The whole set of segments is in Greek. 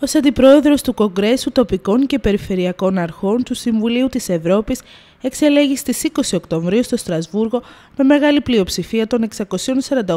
ως αντιπρόεδρος του Κογκρέσου Τοπικών και Περιφερειακών Αρχών του Συμβουλίου της Ευρώπης, εξελέγει στις 20 Οκτωβρίου στο Στρασβούργο με μεγάλη πλειοψηφία των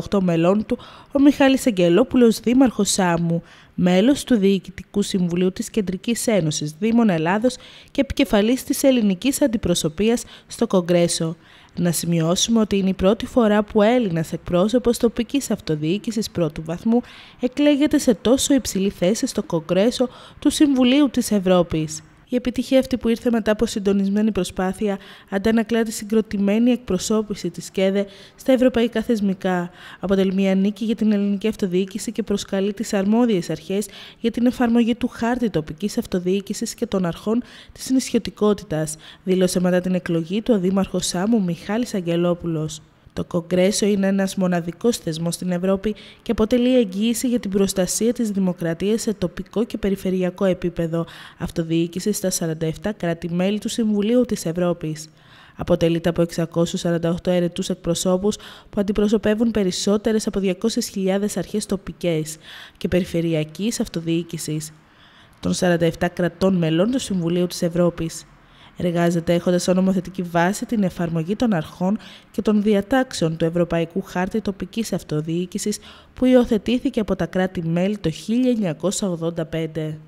648 μελών του ο Μιχάλης Αγγελόπουλος Δήμαρχος Σάμου, μέλος του Διοικητικού Συμβουλίου της Κεντρικής Ένωσης Δήμων Ελλάδος και επικεφαλής της ελληνικής αντιπροσωπείας στο Κογκρέσο. Να σημειώσουμε ότι είναι η πρώτη φορά που Έλληνας εκπρόσωπος τοπικής αυτοδιοίκησης πρώτου βαθμού εκλέγεται σε τόσο υψηλή θέση στο Κογκρέσο του Συμβουλίου της Ευρώπης. Η επιτυχία αυτή που ήρθε μετά από συντονισμένη προσπάθεια αντανακλά τη συγκροτημένη εκπροσώπηση της ΚΕΔΕ στα ευρωπαϊκά θεσμικά. Αποτελεί μια νίκη για την ελληνική αυτοδιοίκηση και προσκαλεί τις αρμόδιες αρχές για την εφαρμογή του χάρτη τοπικής αυτοδιοίκησης και των αρχών της νησιωτικότητας, δήλωσε μετά την εκλογή του ο Δήμαρχος Σάμου Μιχάλης Αγγελόπουλος. Το Κογκρέσο είναι ένας μοναδικός θεσμός στην Ευρώπη και αποτελεί εγγύηση για την προστασία της δημοκρατίας σε τοπικό και περιφερειακό επίπεδο αυτοδιοίκηση στα 47 κράτη-μέλη του Συμβουλίου της Ευρώπης. Αποτελείται από 648 αιρετούς εκπροσώπους που αντιπροσωπεύουν περισσότερες από 200.000 αρχές τοπικές και περιφερειακής αυτοδιοίκησης των 47 κρατών μελών του Συμβουλίου της Ευρώπης. Εργάζεται έχοντας ως νομοθετική βάση την εφαρμογή των αρχών και των διατάξεων του Ευρωπαϊκού Χάρτη Τοπικής Αυτοδιοίκησης που υιοθετήθηκε από τα κράτη-μέλη το 1985.